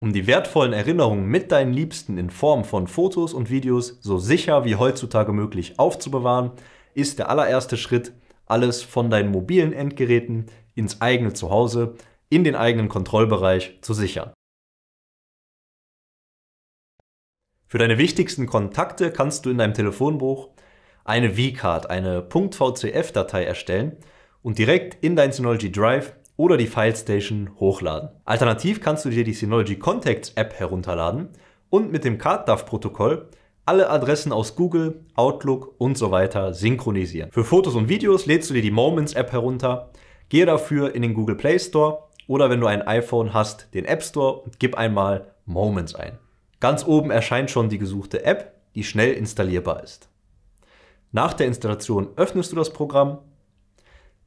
um die wertvollen Erinnerungen mit deinen Liebsten in Form von Fotos und Videos so sicher wie heutzutage möglich aufzubewahren, ist der allererste Schritt, alles von deinen mobilen Endgeräten ins eigene Zuhause, in den eigenen Kontrollbereich zu sichern. Für deine wichtigsten Kontakte kannst du in deinem Telefonbuch eine V-Card, eine .vcf-Datei erstellen und direkt in dein Synology Drive oder die File Station hochladen. Alternativ kannst du dir die Synology Contacts App herunterladen und mit dem CardDAV-Protokoll alle Adressen aus Google, Outlook und so weiter synchronisieren. Für Fotos und Videos lädst du dir die Moments App herunter, gehe dafür in den Google Play Store oder wenn du ein iPhone hast, den App Store und gib einmal Moments ein. Ganz oben erscheint schon die gesuchte App, die schnell installierbar ist. Nach der Installation öffnest du das Programm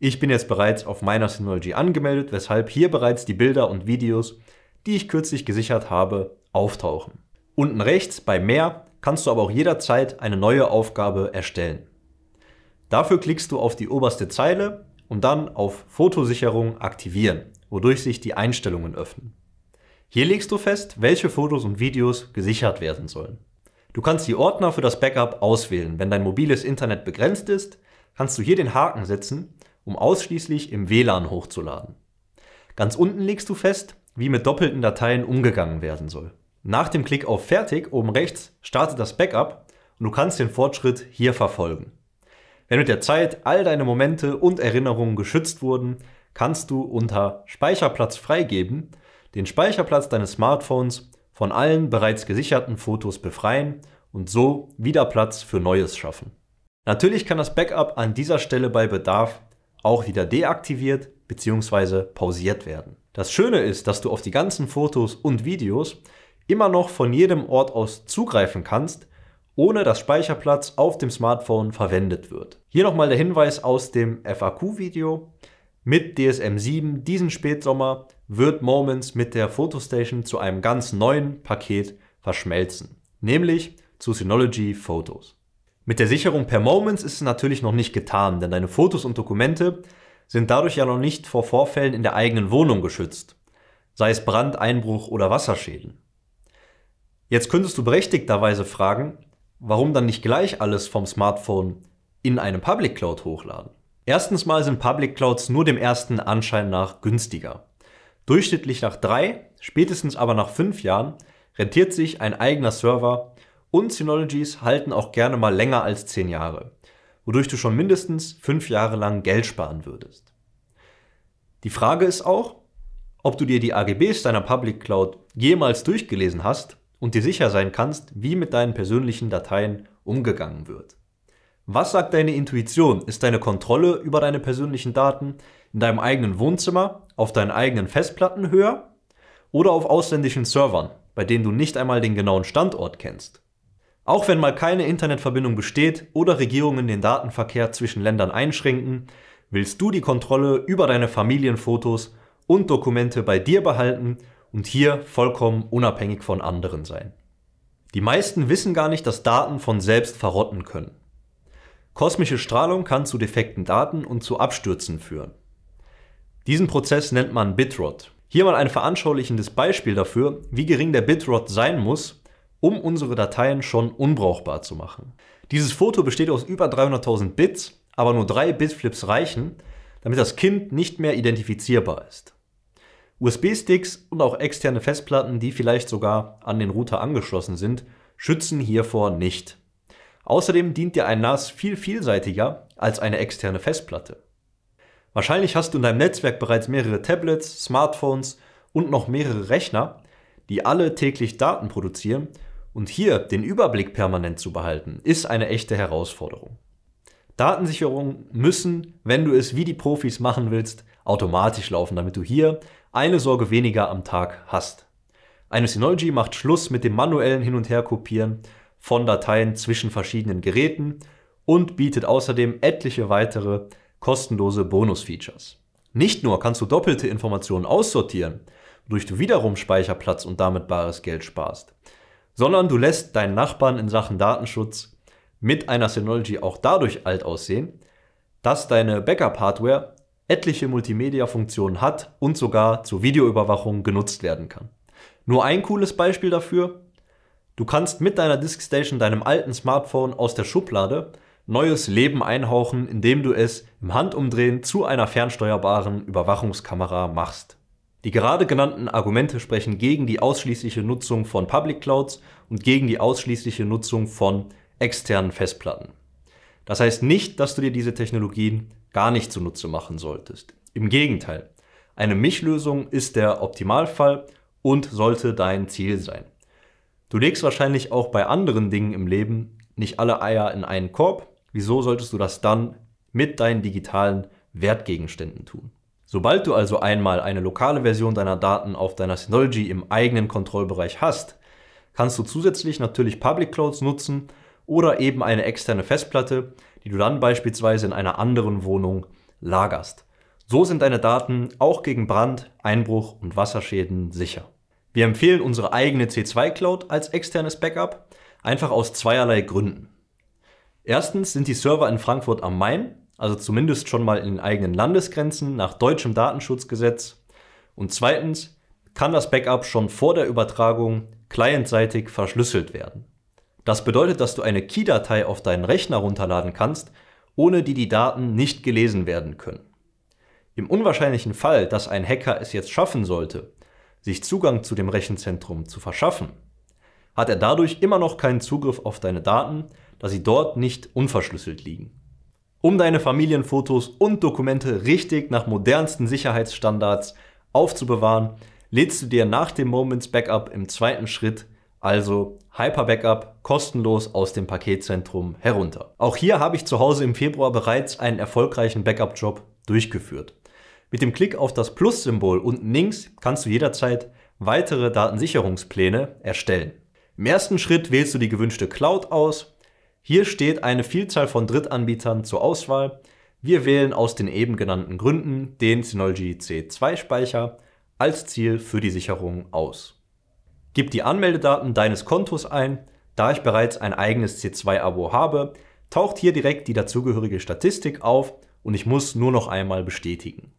ich bin jetzt bereits auf meiner Synology angemeldet, weshalb hier bereits die Bilder und Videos, die ich kürzlich gesichert habe, auftauchen. Unten rechts bei Mehr kannst du aber auch jederzeit eine neue Aufgabe erstellen. Dafür klickst du auf die oberste Zeile und dann auf Fotosicherung aktivieren, wodurch sich die Einstellungen öffnen. Hier legst du fest, welche Fotos und Videos gesichert werden sollen. Du kannst die Ordner für das Backup auswählen. Wenn dein mobiles Internet begrenzt ist, kannst du hier den Haken setzen um ausschließlich im WLAN hochzuladen. Ganz unten legst du fest, wie mit doppelten Dateien umgegangen werden soll. Nach dem Klick auf Fertig oben rechts startet das Backup und du kannst den Fortschritt hier verfolgen. Wenn mit der Zeit all deine Momente und Erinnerungen geschützt wurden, kannst du unter Speicherplatz freigeben den Speicherplatz deines Smartphones von allen bereits gesicherten Fotos befreien und so wieder Platz für Neues schaffen. Natürlich kann das Backup an dieser Stelle bei Bedarf auch wieder deaktiviert bzw. pausiert werden. Das Schöne ist, dass du auf die ganzen Fotos und Videos immer noch von jedem Ort aus zugreifen kannst, ohne dass Speicherplatz auf dem Smartphone verwendet wird. Hier nochmal der Hinweis aus dem FAQ-Video. Mit DSM 7 diesen Spätsommer wird Moments mit der Photostation zu einem ganz neuen Paket verschmelzen, nämlich zu Synology Photos. Mit der Sicherung per Moments ist es natürlich noch nicht getan, denn deine Fotos und Dokumente sind dadurch ja noch nicht vor Vorfällen in der eigenen Wohnung geschützt, sei es Brand, Einbruch oder Wasserschäden. Jetzt könntest du berechtigterweise fragen, warum dann nicht gleich alles vom Smartphone in eine Public Cloud hochladen? Erstens mal sind Public Clouds nur dem ersten Anschein nach günstiger. Durchschnittlich nach drei, spätestens aber nach fünf Jahren rentiert sich ein eigener Server und Synologies halten auch gerne mal länger als 10 Jahre, wodurch du schon mindestens 5 Jahre lang Geld sparen würdest. Die Frage ist auch, ob du dir die AGBs deiner Public Cloud jemals durchgelesen hast und dir sicher sein kannst, wie mit deinen persönlichen Dateien umgegangen wird. Was sagt deine Intuition? Ist deine Kontrolle über deine persönlichen Daten in deinem eigenen Wohnzimmer, auf deinen eigenen Festplatten höher oder auf ausländischen Servern, bei denen du nicht einmal den genauen Standort kennst? Auch wenn mal keine Internetverbindung besteht oder Regierungen den Datenverkehr zwischen Ländern einschränken, willst du die Kontrolle über deine Familienfotos und Dokumente bei dir behalten und hier vollkommen unabhängig von anderen sein. Die meisten wissen gar nicht, dass Daten von selbst verrotten können. Kosmische Strahlung kann zu defekten Daten und zu Abstürzen führen. Diesen Prozess nennt man Bitrot. Hier mal ein veranschaulichendes Beispiel dafür, wie gering der Bitrot sein muss, um unsere Dateien schon unbrauchbar zu machen. Dieses Foto besteht aus über 300.000 Bits, aber nur drei Bitflips reichen, damit das Kind nicht mehr identifizierbar ist. USB-Sticks und auch externe Festplatten, die vielleicht sogar an den Router angeschlossen sind, schützen hiervor nicht. Außerdem dient dir ein NAS viel vielseitiger als eine externe Festplatte. Wahrscheinlich hast du in deinem Netzwerk bereits mehrere Tablets, Smartphones und noch mehrere Rechner, die alle täglich Daten produzieren und hier den Überblick permanent zu behalten, ist eine echte Herausforderung. Datensicherungen müssen, wenn du es wie die Profis machen willst, automatisch laufen, damit du hier eine Sorge weniger am Tag hast. Eine Synology macht Schluss mit dem manuellen Hin- und Herkopieren von Dateien zwischen verschiedenen Geräten und bietet außerdem etliche weitere kostenlose Bonus-Features. Nicht nur kannst du doppelte Informationen aussortieren, wodurch du wiederum Speicherplatz und damit bares Geld sparst sondern du lässt deinen Nachbarn in Sachen Datenschutz mit einer Synology auch dadurch alt aussehen, dass deine Backup-Hardware etliche Multimedia-Funktionen hat und sogar zur Videoüberwachung genutzt werden kann. Nur ein cooles Beispiel dafür, du kannst mit deiner Diskstation deinem alten Smartphone aus der Schublade neues Leben einhauchen, indem du es im Handumdrehen zu einer fernsteuerbaren Überwachungskamera machst. Die gerade genannten Argumente sprechen gegen die ausschließliche Nutzung von Public Clouds und gegen die ausschließliche Nutzung von externen Festplatten. Das heißt nicht, dass du dir diese Technologien gar nicht zunutze machen solltest. Im Gegenteil, eine Mischlösung ist der Optimalfall und sollte dein Ziel sein. Du legst wahrscheinlich auch bei anderen Dingen im Leben nicht alle Eier in einen Korb. Wieso solltest du das dann mit deinen digitalen Wertgegenständen tun? Sobald du also einmal eine lokale Version deiner Daten auf deiner Synology im eigenen Kontrollbereich hast, kannst du zusätzlich natürlich Public Clouds nutzen oder eben eine externe Festplatte, die du dann beispielsweise in einer anderen Wohnung lagerst. So sind deine Daten auch gegen Brand, Einbruch und Wasserschäden sicher. Wir empfehlen unsere eigene C2 Cloud als externes Backup, einfach aus zweierlei Gründen. Erstens sind die Server in Frankfurt am Main also zumindest schon mal in den eigenen Landesgrenzen nach deutschem Datenschutzgesetz. Und zweitens kann das Backup schon vor der Übertragung clientseitig verschlüsselt werden. Das bedeutet, dass du eine Key-Datei auf deinen Rechner runterladen kannst, ohne die die Daten nicht gelesen werden können. Im unwahrscheinlichen Fall, dass ein Hacker es jetzt schaffen sollte, sich Zugang zu dem Rechenzentrum zu verschaffen, hat er dadurch immer noch keinen Zugriff auf deine Daten, da sie dort nicht unverschlüsselt liegen um deine Familienfotos und Dokumente richtig nach modernsten Sicherheitsstandards aufzubewahren, lädst du dir nach dem Moments Backup im zweiten Schritt, also Hyper Backup, kostenlos aus dem Paketzentrum herunter. Auch hier habe ich zu Hause im Februar bereits einen erfolgreichen Backup-Job durchgeführt. Mit dem Klick auf das Plus-Symbol unten links kannst du jederzeit weitere Datensicherungspläne erstellen. Im ersten Schritt wählst du die gewünschte Cloud aus, hier steht eine Vielzahl von Drittanbietern zur Auswahl. Wir wählen aus den eben genannten Gründen den Synology C2-Speicher als Ziel für die Sicherung aus. Gib die Anmeldedaten deines Kontos ein. Da ich bereits ein eigenes C2-Abo habe, taucht hier direkt die dazugehörige Statistik auf und ich muss nur noch einmal bestätigen.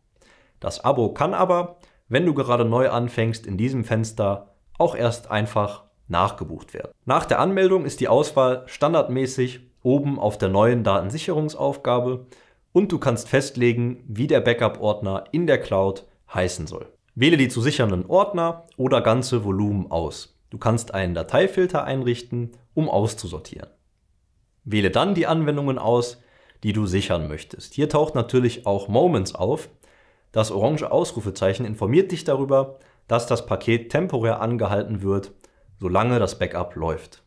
Das Abo kann aber, wenn du gerade neu anfängst, in diesem Fenster auch erst einfach nachgebucht werden. Nach der Anmeldung ist die Auswahl standardmäßig oben auf der neuen Datensicherungsaufgabe und du kannst festlegen, wie der Backup-Ordner in der Cloud heißen soll. Wähle die zu sichernden Ordner oder ganze Volumen aus. Du kannst einen Dateifilter einrichten, um auszusortieren. Wähle dann die Anwendungen aus, die du sichern möchtest. Hier taucht natürlich auch Moments auf. Das orange Ausrufezeichen informiert dich darüber, dass das Paket temporär angehalten wird solange das Backup läuft.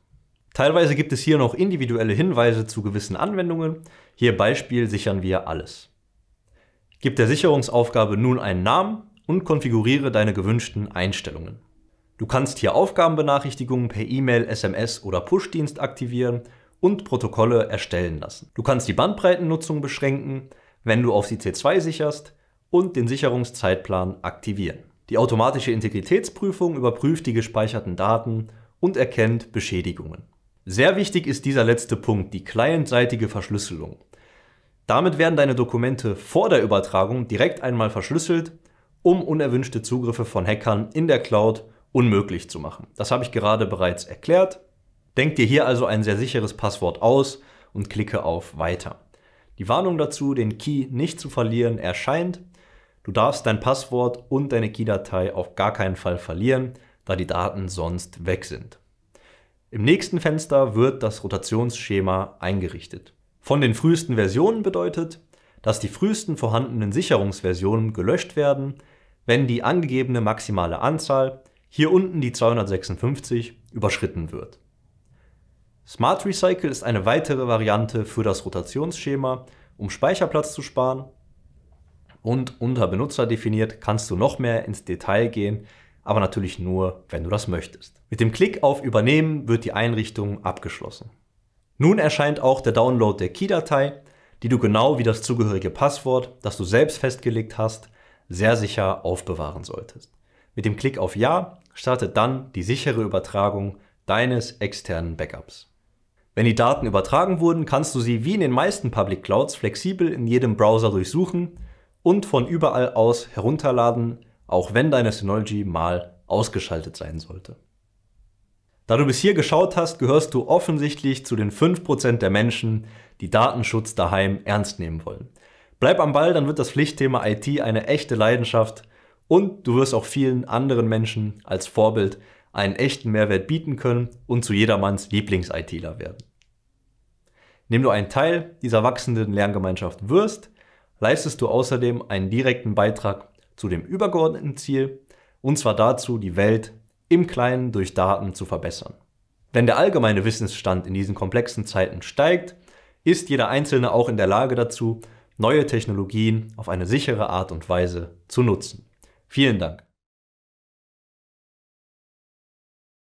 Teilweise gibt es hier noch individuelle Hinweise zu gewissen Anwendungen. Hier Beispiel sichern wir alles. Gib der Sicherungsaufgabe nun einen Namen und konfiguriere deine gewünschten Einstellungen. Du kannst hier Aufgabenbenachrichtigungen per E-Mail, SMS oder Push-Dienst aktivieren und Protokolle erstellen lassen. Du kannst die Bandbreitennutzung beschränken, wenn du auf c 2 sicherst und den Sicherungszeitplan aktivieren. Die automatische Integritätsprüfung überprüft die gespeicherten Daten und erkennt Beschädigungen. Sehr wichtig ist dieser letzte Punkt, die clientseitige Verschlüsselung. Damit werden deine Dokumente vor der Übertragung direkt einmal verschlüsselt, um unerwünschte Zugriffe von Hackern in der Cloud unmöglich zu machen. Das habe ich gerade bereits erklärt. Denk dir hier also ein sehr sicheres Passwort aus und klicke auf Weiter. Die Warnung dazu, den Key nicht zu verlieren, erscheint Du darfst dein Passwort und deine Key-Datei auf gar keinen Fall verlieren, da die Daten sonst weg sind. Im nächsten Fenster wird das Rotationsschema eingerichtet. Von den frühesten Versionen bedeutet, dass die frühesten vorhandenen Sicherungsversionen gelöscht werden, wenn die angegebene maximale Anzahl, hier unten die 256, überschritten wird. Smart Recycle ist eine weitere Variante für das Rotationsschema, um Speicherplatz zu sparen und unter Benutzer definiert, kannst du noch mehr ins Detail gehen, aber natürlich nur, wenn du das möchtest. Mit dem Klick auf Übernehmen wird die Einrichtung abgeschlossen. Nun erscheint auch der Download der Key-Datei, die du genau wie das zugehörige Passwort, das du selbst festgelegt hast, sehr sicher aufbewahren solltest. Mit dem Klick auf Ja startet dann die sichere Übertragung deines externen Backups. Wenn die Daten übertragen wurden, kannst du sie wie in den meisten Public Clouds flexibel in jedem Browser durchsuchen und von überall aus herunterladen, auch wenn deine Synology mal ausgeschaltet sein sollte. Da du bis hier geschaut hast, gehörst du offensichtlich zu den 5% der Menschen, die Datenschutz daheim ernst nehmen wollen. Bleib am Ball, dann wird das Pflichtthema IT eine echte Leidenschaft und du wirst auch vielen anderen Menschen als Vorbild einen echten Mehrwert bieten können und zu jedermanns Lieblings-ITler werden. Nimm du ein Teil dieser wachsenden Lerngemeinschaft wirst, leistest du außerdem einen direkten Beitrag zu dem übergeordneten Ziel, und zwar dazu, die Welt im Kleinen durch Daten zu verbessern. Wenn der allgemeine Wissensstand in diesen komplexen Zeiten steigt, ist jeder Einzelne auch in der Lage dazu, neue Technologien auf eine sichere Art und Weise zu nutzen. Vielen Dank.